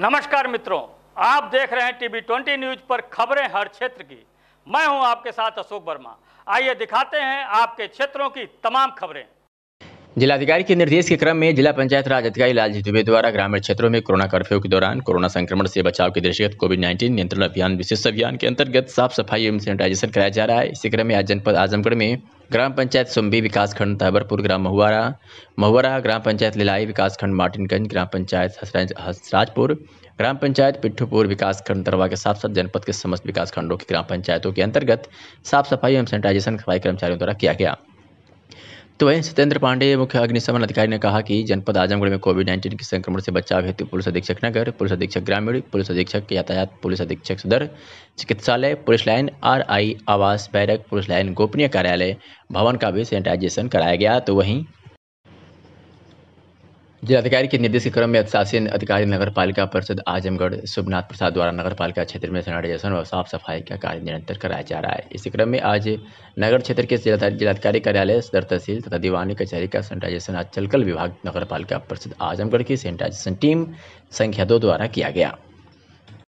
नमस्कार मित्रों आप देख रहे हैं टीवी ट्वेंटी न्यूज पर खबरें हर क्षेत्र की मैं हूं आपके साथ अशोक वर्मा आइए दिखाते हैं आपके क्षेत्रों की तमाम खबरें जिलाधिकारी के निर्देश के क्रम में जिला पंचायत राज अधिकारी लालजी दुबे द्वारा ग्रामीण क्षेत्रों में कोरोना कर्फ्यू के दौरान कोरोना संक्रमण से बचाव के दृष्टिगत कोविड 19 नियंत्रण अभियान विशेष अभियान के अंतर्गत साफ सफाई एवं सैनिटाइजेशन कराया जा रहा है इसी क्रम में आज जनपद आजमगढ़ में ग्राम पंचायत सुम्बी विकासखंड तैबरपुर ग्राम महुआरा महुआरा ग्राम पंचायत लिलाई विकासखंड मार्टिनगंज ग्राम पंचायत हसराजपुर ग्राम पंचायत पिट्ठूपुर विकासखंड दरवा के साथ साथ जनपद के समस्त विकासखंडों की ग्राम पंचायतों के अंतर्गत साफ सफाई एवं सैनिटाइजेशन सफाई कर्मचारियों द्वारा किया गया तो वहीं सत्येंद्र पांडे मुख्य अग्निशमन अधिकारी ने कहा कि जनपद आजमगढ़ में कोविड नाइन्टीन के संक्रमण से बचाव हेतु पुलिस अधीक्षक नगर पुलिस अधीक्षक ग्रामीण पुलिस अधीक्षक यातायात पुलिस अधीक्षक सदर चिकित्सालय पुलिस लाइन आर आई आवास बैरक पुलिस लाइन गोपनीय कार्यालय भवन का भी सैनिटाइजेशन कराया गया तो वहीं जिलाधिकारी के निर्देश के क्रम में शासन अधिकारी नगर पालिका परिषद आजमगढ़ शुभनाथ प्रसाद द्वारा नगर पालिका क्षेत्र में सैनिटाइजेशन और साफ सफाई का कार्य निरंतर कराया जा रहा है इसी क्रम में आज नगर क्षेत्र के जिलाधिकारी कार्यालय सदर तहसील तथा दीवानी कचहरी का सैनिटाइजेशन आज चलकल विभाग नगर पालिका परिषद आजमगढ़ की सैनिटाइजेशन टीम संख्या दो द्वारा किया गया